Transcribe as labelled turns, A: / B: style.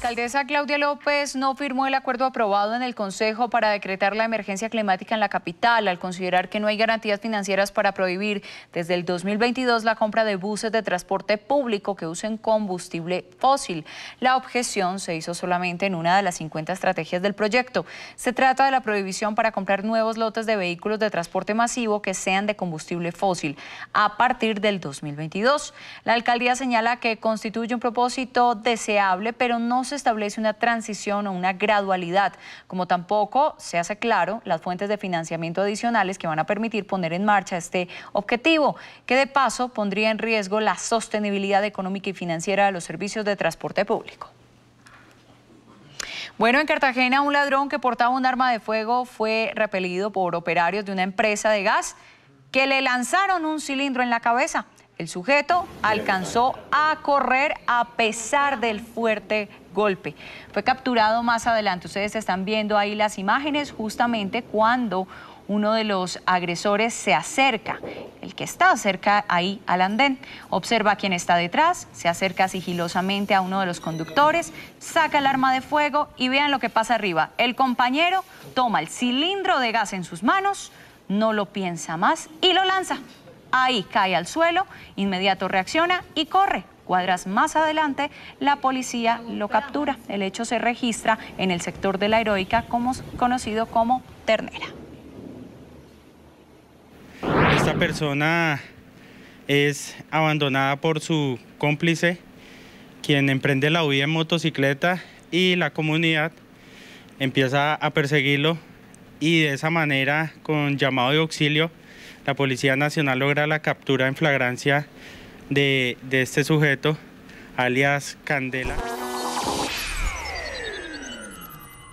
A: alcaldesa Claudia López no firmó el acuerdo aprobado en el Consejo para decretar la emergencia climática en la capital, al considerar que no hay garantías financieras para prohibir desde el 2022 la compra de buses de transporte público que usen combustible fósil. La objeción se hizo solamente en una de las 50 estrategias del proyecto. Se trata de la prohibición para comprar nuevos lotes de vehículos de transporte masivo que sean de combustible fósil a partir del 2022. La alcaldía señala que constituye un propósito deseable, pero no se establece una transición o una gradualidad, como tampoco se hace claro las fuentes de financiamiento adicionales que van a permitir poner en marcha este objetivo, que de paso pondría en riesgo la sostenibilidad económica y financiera de los servicios de transporte público. Bueno, en Cartagena un ladrón que portaba un arma de fuego fue repelido por operarios de una empresa de gas que le lanzaron un cilindro en la cabeza. El sujeto alcanzó a correr a pesar del fuerte golpe. Fue capturado más adelante. Ustedes están viendo ahí las imágenes justamente cuando uno de los agresores se acerca, el que está cerca ahí al andén, observa a quien está detrás, se acerca sigilosamente a uno de los conductores, saca el arma de fuego y vean lo que pasa arriba. El compañero toma el cilindro de gas en sus manos, no lo piensa más y lo lanza. Ahí cae al suelo, inmediato reacciona y corre. Cuadras más adelante, la policía lo captura. El hecho se registra en el sector de la heroica, como, conocido como Ternera.
B: Esta persona es abandonada por su cómplice, quien emprende la huida en motocicleta y la comunidad empieza a perseguirlo y de esa manera, con llamado de auxilio, la Policía Nacional logra la captura en flagrancia de, este sujeto, alias Candela.